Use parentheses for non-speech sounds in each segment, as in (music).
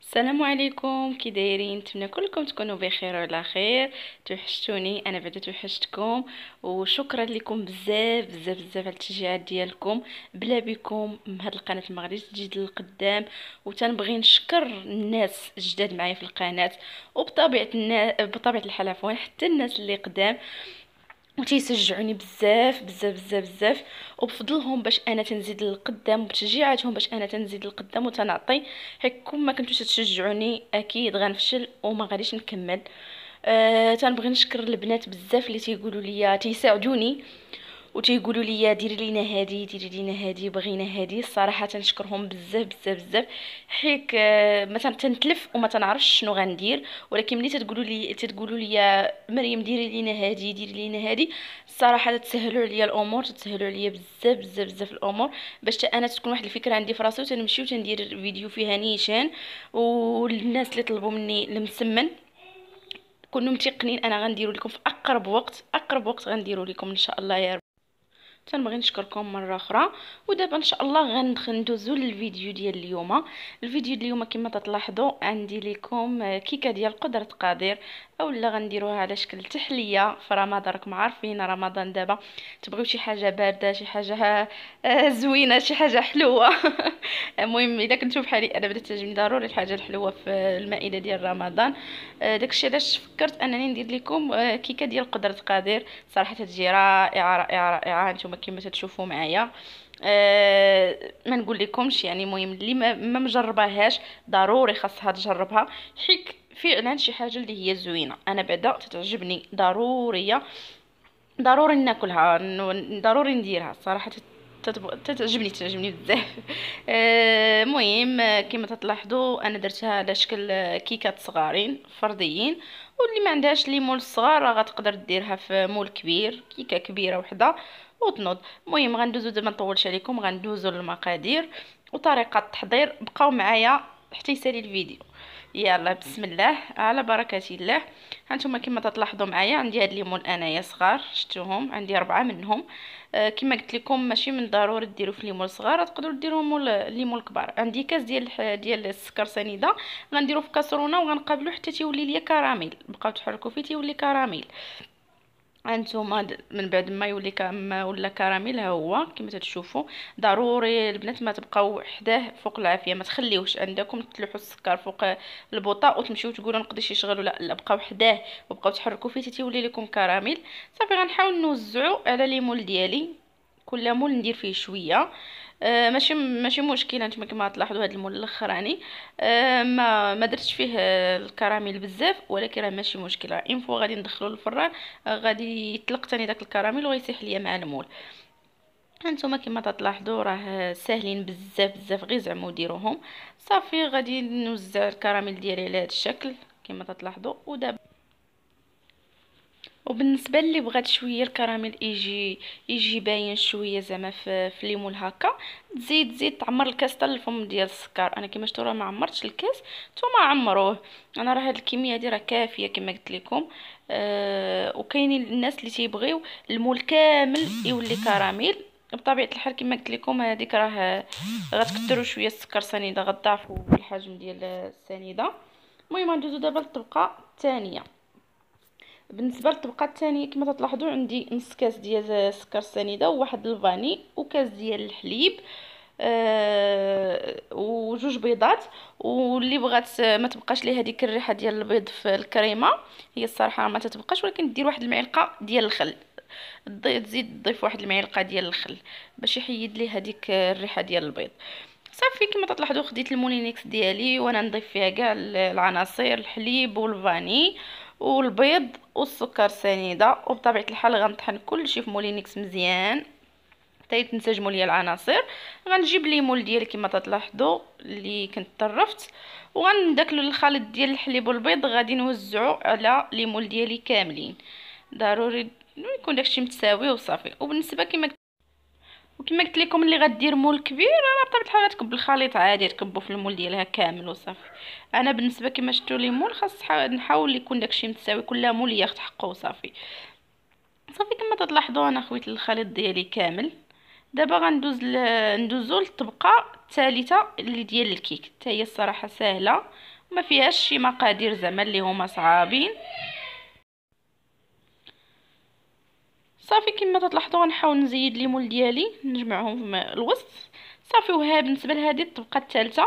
السلام عليكم كي دايرين نتمنى كلكم تكونوا بخير وعلى خير توحشتوني انا بعدا توحشتكم وشكرا لكم بزاف بزاف بزاف على التشجيعات ديالكم بلا بكم هاد القناه ما غاديش للقدام وتنبغي نشكر الناس الجداد معايا في القناه وبطبيعه الناس بطبيعه الحال عفوا حتى الناس اللي قدام وتيشجعوني بزاف بزاف بزاف بزاف وبفضلهم باش انا تنزيد للقدام وبتشجيعاتهم باش انا تنزيد للقدام وتنعطي كون ما كنتوش تشجعوني اكيد غنفشل وما غاديش نكمل أه تنبغي نشكر البنات بزاف اللي تيقولوا لي تيساعدوني وتيقولوا لي ديري لينا هادي ديري لينا هادي بغينا هادي الصراحه تنشكرهم بزاف بزاف بزاف حيت آه، مثلا تنتلف وما تنعرفش شنو غندير ولكن ملي تتقولوا لي تتقولوا لي مريم ديري لينا هادي ديري لينا هادي الصراحه تسهلوا عليا الامور تسهلوا عليا بزاف بزاف بزاف الامور باش انا تكون واحد الفكره عندي في راسي وتنمشي وتندير فيديو فيها نيشان والناس اللي طلبوا مني المسمن كونوا متيقنين انا غنديروا لكم في اقرب وقت اقرب وقت غنديروا لكم ان شاء الله يا رب تنبغي نشكركم مره اخرى ودابا ان شاء الله غندخل ندوزو للفيديو ديال اليوم الفيديو ديال اليوم كما تلاحظوا عندي لكم آه، كيكه ديال قدره قادر اولا غنديروها على شكل تحليه في رمضان راكم عارفين رمضان دابا تبغيو شي حاجه بارده شي حاجه آه، زوينه شي حاجه حلوه (laughs) المهم الا كنتو بحالي انا بدات تعجبني ضروري الحاجه الحلوه في المائده ديال رمضان آه، داكشي علاش فكرت انني ندير لكم آه، كيكه ديال قدره قادر صراحه تجي رائعه رائعه رائعه نتوما كما تشوفوا معايا أه ما نقول لكمش يعني مهم اللي ما مجرباهاش ضروري خاصها تجربها حيت فعلا شي حاجه اللي هي زوينه انا بعدا تعجبني ضروريه ضروري ناكلها ضروري نديرها صراحه تعجبني تعجبني بزاف (laughs) آه، المهم كما تلاحظوا انا درتها على شكل كيكات صغارين فرديين واللي ما عندهاش لي مول صغار غتقدر ديرها في مول كبير كيكه كبيره وحده وتنوض المهم غندوزو دابا نطولش عليكم غندوزو للمقادير وطريقه التحضير بقاو معايا حتى يسالي الفيديو يلا بسم الله على بركه الله هانتوما كما تلاحظوا معايا عندي هاد الليمون انايا صغار شفتوهم عندي أربعة منهم آه كما قلت لكم ماشي من ضروري ديروا في ليمون صغار تقدروا مول ليمون الكبار عندي كاس ديال ديال السكر سنيده غنديرو في كاسرونه وغنقابلو حتى تيولي ليا كراميل بقاو تحركوا فيه تيولي كراميل هانتوما من بعد ما يولي ما ولا كراميل ها هو كما تشوفوا ضروري البنات ما تبقاو حداه فوق العافيه ما تخليوش عندكم تلوحوا السكر فوق البوطه وتمشيو تقولوا نقدرش يشغل ولا لا بقاو حداه وبقاو تحركوا فيه تيولي لكم كراميل صافي غنحاول نوزعو على ليمول ديالي كل مول ندير فيه شويه آه ماشي ماشي مشكل انتما كما تلاحظوا هذا المول الاخراني آه ما ما درتش فيه الكراميل بزاف ولكن راه ماشي مشكل ان فوا غادي ندخلو للفران آه، غادي يطلق ثاني داك الكراميل وغيسيح ليا مع المول هانتوما كما تلاحظوا راه ساهلين بزاف بزاف غير زعما ديروهم صافي غادي نوزع الكراميل ديالي على هذا الشكل كما تلاحظوا ودابا وبالنسبه اللي بغات شويه الكراميل يجي يجي باين شويه زعما في, في هكا تزيد تزيد تعمر الكاس حتى الفم ديال السكر انا كيما شفتوا راه ما عمرتش الكاس نتوما عمروه انا راه هاد الكميه هادي راه كافيه كما قلت لكم أه وكاينين الناس اللي تيبغيو المول كامل يولي كراميل بطبيعه الحال كما قلت لكم هذيك راه غتكثروا شويه السكر سنيده غتضاعفوا الحجم ديال السنيده المهم ندوزو دابا للطبقه الثانيه بالنسبه للطبقه الثانيه كما تلاحظوا عندي نص كاس ديال السكر السنيده وواحد الفاني وكاس ديال الحليب أه وجوج بيضات واللي بغات ما تبقاش ليه هذيك الريحه ديال البيض في الكريمه هي الصراحه ما تتبقاش ولكن دير واحد المعلقه ديال الخل تزيد تضيف واحد المعلقه ديال الخل باش يحيد ليه هذيك الريحه ديال البيض صافي كما تلاحظوا خديت المونينيكس ديالي وانا نضيف فيها كاع العناصر الحليب والفاني والبيض والسكر سنيده وبطبيعه الحال غنطحن كلشي في مولينكس مزيان حتى يتنسجموا ليا العناصر غنجيب مول ديالي كما تلاحظوا اللي كنت طرفت وغن داك الخليط ديال الحليب والبيض غادي نوزعو على مول ديالي كاملين ضروري يكون داكشي متساوي وصافي وبالنسبه كما وكما قلت لكم اللي غدير مول كبير راه بطبيعه الحال تكب الخليط عادي تكبو في المول ديالها كامل وصافي انا بالنسبه كما شفتوا لي مول خاص نحاول يكون داكشي متساوي كل مول ياخد حقه وصافي صافي كما تلاحظوا انا خويت الخليط ديالي كامل دابا غندوز ل... ندوزو للطبقه الثالثه اللي ديال الكيك حتى هي الصراحه سهله ما فيهاش شي مقادير زعما اللي هما صعابين صافي كما تلاحظوا غنحاول نزيد مول ديالي نجمعهم في الوسط صافي وها بالنسبه لهذه الطبقه الثالثه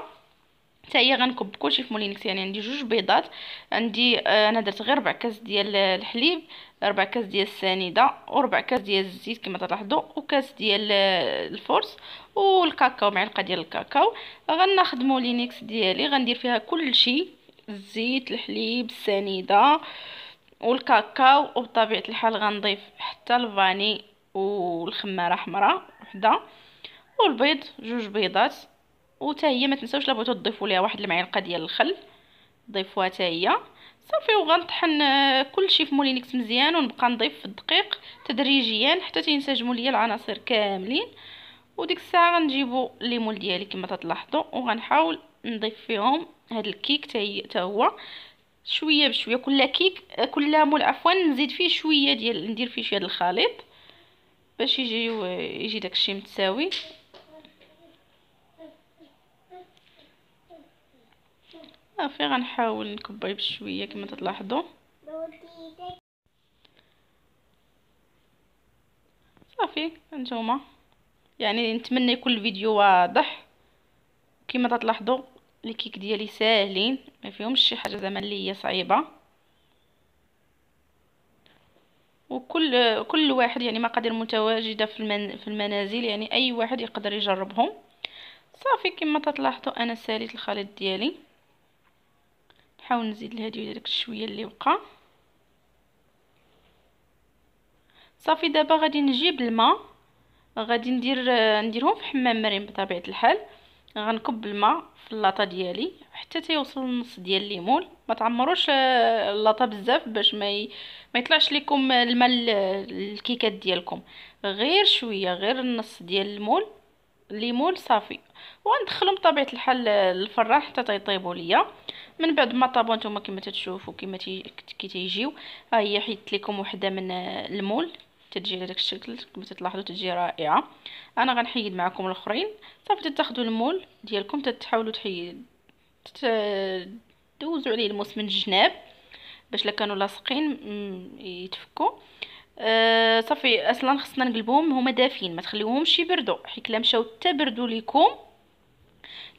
حتى هي غنكب كلشي في مولينكس يعني عندي جوج بيضات عندي آه، انا درت غير ربع كاس ديال الحليب ربع كاس ديال السنيده وربع كاس ديال الزيت كما تلاحظوا وكاس ديال آه، الفرص والكاكاو معلقه ديال الكاكاو غناخذ مولينكس ديالي غندير فيها كلشي الزيت الحليب السنيده والكاكاو وبطبيعه الحال غنضيف حتى الفاني والخماره حمراء وحده والبيض جوج بيضات وتا هي ما تنساوش بغيتو تضيفوا ليها واحد المعلقه ديال الخل ضيفوها تا هي صافي وغنطحن آه، كلشي في مولينكس مزيان ونبقى نضيف في الدقيق تدريجيا حتى تينسجموا ليا العناصر كاملين وديك الساعه غنجيبوا الليمون ديالي كما تلاحظوا وغنحاول نضيف فيهم هاد الكيك تا هو شويه بشويه كل كيك كل مول عفوا نزيد فيه شويه ديال ندير فيه شويه الخليط باش يجي يجي داكشي متساوي صافي غنحاول نكبر بشويه كما تلاحظوا صافي هانتوما يعني نتمنى يكون الفيديو واضح كما تلاحظوا الكيك ديالي ساهلين ما فيهمش شي حاجه زعما اللي هي صعيبه وكل كل واحد يعني مقادير متواجده في المن في المنازل يعني اي واحد يقدر يجربهم صافي كما تلاحظوا انا ساليت الخليط ديالي نحاول نزيد لهادي داك شويه اللي بقى صافي دابا غادي نجيب الماء غادي ندير نديرهم في حمام مريم بطبيعه الحال غنكب الماء في اللاطه ديالي حتى تيوصل النص ديال الليمون ما تعمروش آه، اللاطه بزاف باش ما ي... ما يطلعش لكم الماء الكيكات ديالكم غير شويه غير النص ديال المول الليمون صافي وغندخلهم بطبيعه الحال للفران حتى تيطيبوا ليا من بعد ما طابوا نتوما كما تتشوفوا كما تي... كي تيجيو ها هي حيدت لكم وحده من آه، المول تتجي على داك الشكل كما تلاحظوا تتجي رائعه انا غنحيد معكم الاخرين صافي تاخذوا المول ديالكم تتحاولوا تحيد تدوزوا عليه الموس من الجناب باش لا كانوا لاصقين يتفكوا أه صافي اصلا خصنا نقلبهم هما دافين ما تخليوهمش يبردوا حيت الا مشاو حتى بردوا ليكم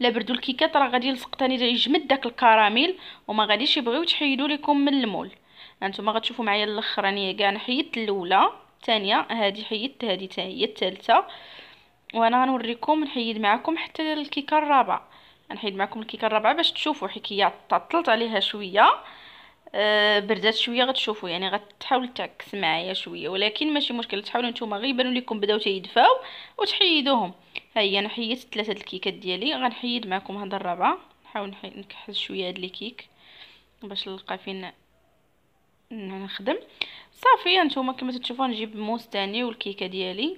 لا بردوا الكيكات راه غادي يلصق تاني يجمد داك الكراميل وما غاديش يبغيو تحيدوا ليكم من المول انتما غتشوفوا معايا الاخرانيه كاع حيدت الاولى الثانيه هذه حيدت هذه حتى هي الثالثه وانا غنوريكم نحيد معكم حتى الكيكه الرابعه غنحيد معكم الكيكه الرابعه باش تشوفوا هي تعطلت عليها شويه أه بردات شويه غتشوفوا يعني غتحاول تعكس معايا شويه ولكن ماشي مشكل تحاولوا نتوما غير يبانوا لكم بداو تيدفاو وتحيدوهم ها هي انا حيدت ثلاثه الكيكات ديالي غنحيد معكم هاد الرابعه نحاول نكحل شويه هاد الكيك باش نلقى فين نخدم صافي هانتوما كما تشوفوا نجيب موس تاني والكيكه ديالي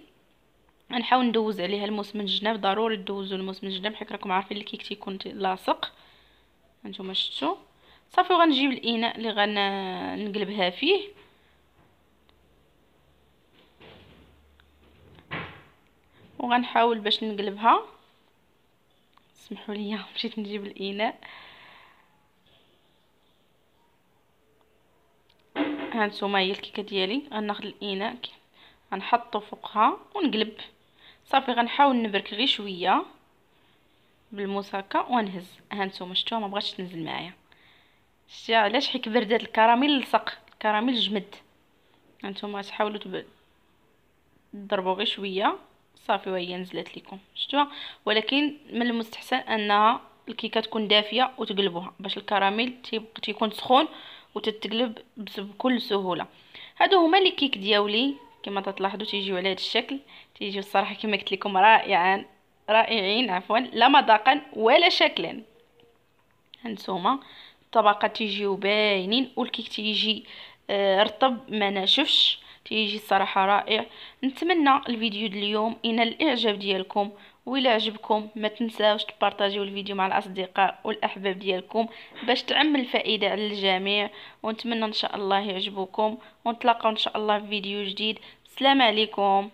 غنحاول ندوز عليها الموس من الجناب ضروري تدوزوا الموس من الجناب حيت راكم عارفين الكيك تيكون لاصق هانتوما شفتوا صافي وغنجيب الاناء اللي غنقلبها فيه وغنحاول باش نقلبها سمحوا لي (laughs) مشيت نجيب الاناء هانتوما هي الكيكه ديالي غناخد الاناء غنحطو فوقها ونقلب صافي غنحاول نبرك غير شويه بالموس ونهز هانتوما شفتوها ما بغاتش تنزل معايا شتي علاش حيت بردات الكراميل لصق الكراميل جمد هانتوما تحاولوا تب... تضربوا غير شويه صافي وهي نزلت لكم شفتوها ولكن من المستحسن انها الكيكه تكون دافيه وتقلبوها باش الكراميل تيبقى تيكون سخون وتتقلب بكل سهوله هادو هما لي كيك دياولي كما تلاحظوا تيجيو على هذا الشكل تيجيو الصراحه كما قلت لكم رائعان رائعين عفوا لا مذاقا ولا شكلا هانتوما الطبقه تيجيو باينين والكيك تيجي آه رطب ما ناشفش تيجي الصراحه رائع نتمنى الفيديو ديال اليوم ينال الاعجاب ديالكم وإلا عجبكم ما تنساوش تبارطاجيو الفيديو مع الأصدقاء والأحباب ديالكم باش تعم الفائدة على الجميع ونتمنى إن شاء الله يعجبكم ونتلاقاو إن شاء الله في فيديو جديد السلام عليكم